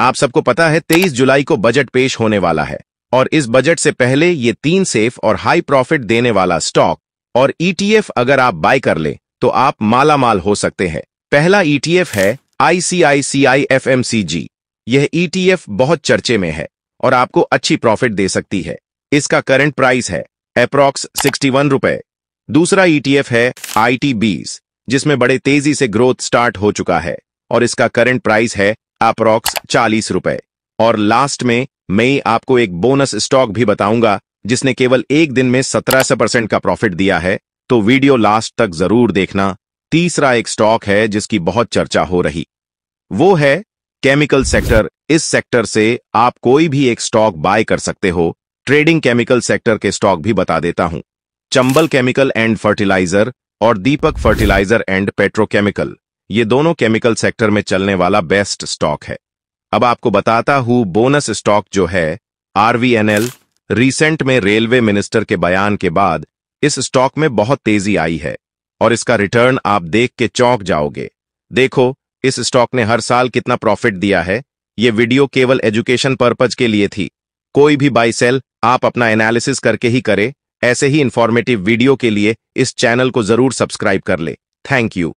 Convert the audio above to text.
आप सबको पता है 23 जुलाई को बजट पेश होने वाला है और इस बजट से पहले ये तीन सेफ और हाई प्रॉफिट देने वाला स्टॉक और ईटीएफ e अगर आप बाय कर ले तो आप माला माल हो सकते हैं पहला ईटीएफ e है आईसीआईसीआई एफएमसीजी यह ईटीएफ e बहुत चर्चे में है और आपको अच्छी प्रॉफिट दे सकती है इसका करंट प्राइस है अप्रॉक्स सिक्सटी वन रुपए दूसरा ईटीएफ है आई टी जिसमें बड़े तेजी से ग्रोथ स्टार्ट हो चुका है और इसका करंट प्राइस है अप्रॉक्स चालीस रुपए और लास्ट में मैं आपको एक बोनस स्टॉक भी बताऊंगा जिसने केवल एक दिन में सत्रह परसेंट का प्रॉफिट दिया है तो वीडियो लास्ट तक जरूर देखना तीसरा एक स्टॉक है जिसकी बहुत चर्चा हो रही वो है केमिकल सेक्टर इस सेक्टर से आप कोई भी एक स्टॉक बाय कर सकते हो ट्रेडिंग केमिकल सेक्टर के स्टॉक भी बता देता हूं चंबल केमिकल एंड फर्टिलाइजर और दीपक फर्टिलाइजर एंड पेट्रोकेमिकल ये दोनों केमिकल सेक्टर में चलने वाला बेस्ट स्टॉक है अब आपको बताता हूं बोनस स्टॉक जो है आरवीएनएल रिसेंट में रेलवे मिनिस्टर के बयान के बाद इस स्टॉक में बहुत तेजी आई है और इसका रिटर्न आप देख के चौंक जाओगे देखो इस स्टॉक ने हर साल कितना प्रॉफिट दिया है ये वीडियो केवल एजुकेशन पर्पज के लिए थी कोई भी बाई सेल आप अपना एनालिसिस करके ही करे ऐसे ही इंफॉर्मेटिव वीडियो के लिए इस चैनल को जरूर सब्सक्राइब कर ले थैंक यू